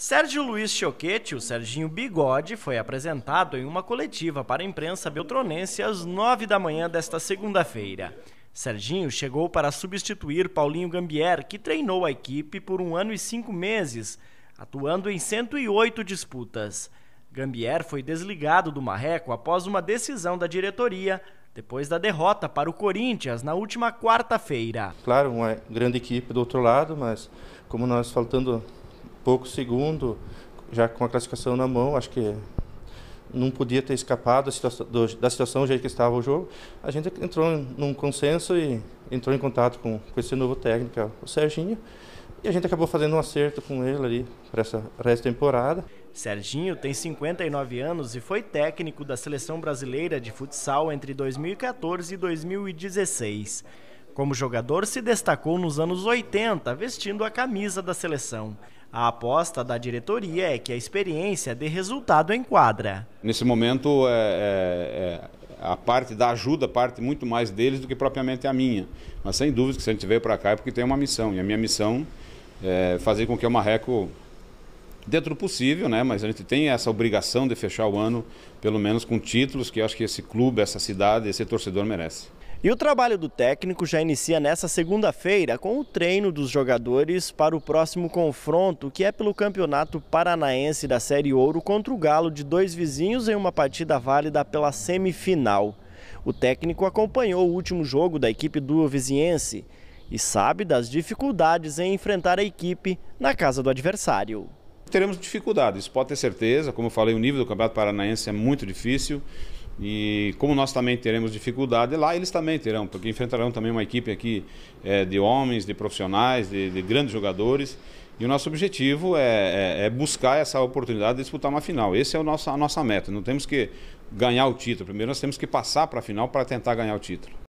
Sérgio Luiz Choquete, o Serginho Bigode, foi apresentado em uma coletiva para a imprensa beltronense às nove da manhã desta segunda-feira. Serginho chegou para substituir Paulinho Gambier, que treinou a equipe por um ano e cinco meses, atuando em 108 disputas. Gambier foi desligado do Marreco após uma decisão da diretoria, depois da derrota para o Corinthians na última quarta-feira. Claro, uma grande equipe do outro lado, mas como nós faltando pouco segundo, já com a classificação na mão, acho que não podia ter escapado da situação, do jeito que estava o jogo. A gente entrou num consenso e entrou em contato com, com esse novo técnico, é o Serginho, e a gente acabou fazendo um acerto com ele ali para essa resto temporada. Serginho tem 59 anos e foi técnico da seleção brasileira de futsal entre 2014 e 2016. Como jogador, se destacou nos anos 80, vestindo a camisa da seleção. A aposta da diretoria é que a experiência dê resultado em quadra. Nesse momento, é, é, é a parte da ajuda parte muito mais deles do que propriamente a minha. Mas sem dúvida que se a gente veio para cá é porque tem uma missão. E a minha missão é fazer com que o Marreco, dentro do possível, né, mas a gente tem essa obrigação de fechar o ano, pelo menos com títulos que acho que esse clube, essa cidade, esse torcedor merece. E o trabalho do técnico já inicia nessa segunda-feira com o treino dos jogadores para o próximo confronto, que é pelo Campeonato Paranaense da Série Ouro contra o Galo de dois vizinhos em uma partida válida pela semifinal. O técnico acompanhou o último jogo da equipe do Viziense e sabe das dificuldades em enfrentar a equipe na casa do adversário. Teremos dificuldades, pode ter certeza. Como eu falei, o nível do Campeonato Paranaense é muito difícil. E como nós também teremos dificuldade lá, eles também terão, porque enfrentarão também uma equipe aqui é, de homens, de profissionais, de, de, grandes jogadores. E o nosso objetivo é, é, é, buscar essa oportunidade de disputar uma final. Essa é o nosso, a nossa meta. Não temos que ganhar o título. Primeiro nós temos que passar para a final para tentar ganhar o título.